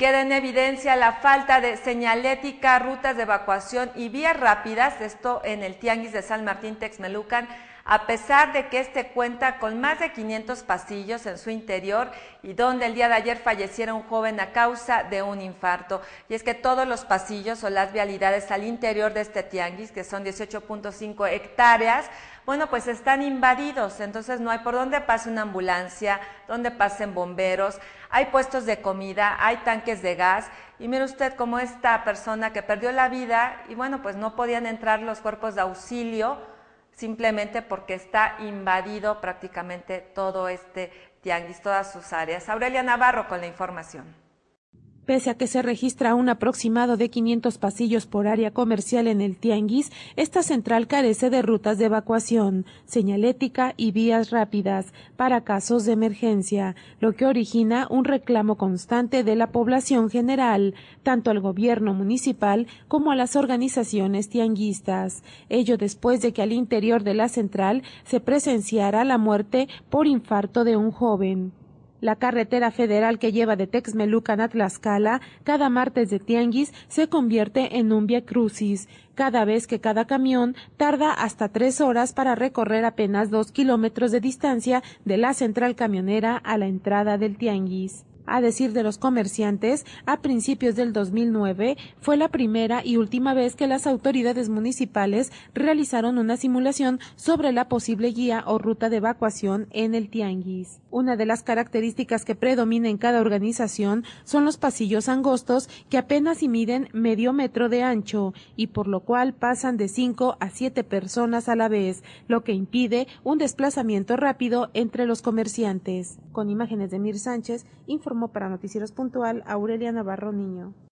Queda en evidencia la falta de señalética, rutas de evacuación y vías rápidas, esto en el Tianguis de San Martín Texmelucan, a pesar de que este cuenta con más de 500 pasillos en su interior y donde el día de ayer falleciera un joven a causa de un infarto. Y es que todos los pasillos o las vialidades al interior de este tianguis, que son 18.5 hectáreas, bueno, pues están invadidos, entonces no hay por dónde pase una ambulancia, donde pasen bomberos, hay puestos de comida, hay tanques de gas, y mire usted cómo esta persona que perdió la vida, y bueno, pues no podían entrar los cuerpos de auxilio, simplemente porque está invadido prácticamente todo este tianguis, todas sus áreas. Aurelia Navarro con la información. Pese a que se registra un aproximado de 500 pasillos por área comercial en el Tianguis, esta central carece de rutas de evacuación, señalética y vías rápidas para casos de emergencia, lo que origina un reclamo constante de la población general, tanto al gobierno municipal como a las organizaciones tianguistas. Ello después de que al interior de la central se presenciara la muerte por infarto de un joven. La carretera federal que lleva de Texmelucan a Tlaxcala cada martes de Tianguis se convierte en un via crucis, cada vez que cada camión tarda hasta tres horas para recorrer apenas dos kilómetros de distancia de la central camionera a la entrada del Tianguis. A decir de los comerciantes, a principios del 2009 fue la primera y última vez que las autoridades municipales realizaron una simulación sobre la posible guía o ruta de evacuación en el Tianguis. Una de las características que predomina en cada organización son los pasillos angostos que apenas y miden medio metro de ancho y por lo cual pasan de cinco a siete personas a la vez, lo que impide un desplazamiento rápido entre los comerciantes. Con imágenes de Mir Sánchez, informó como para Noticieros Puntual, Aurelia Navarro Niño.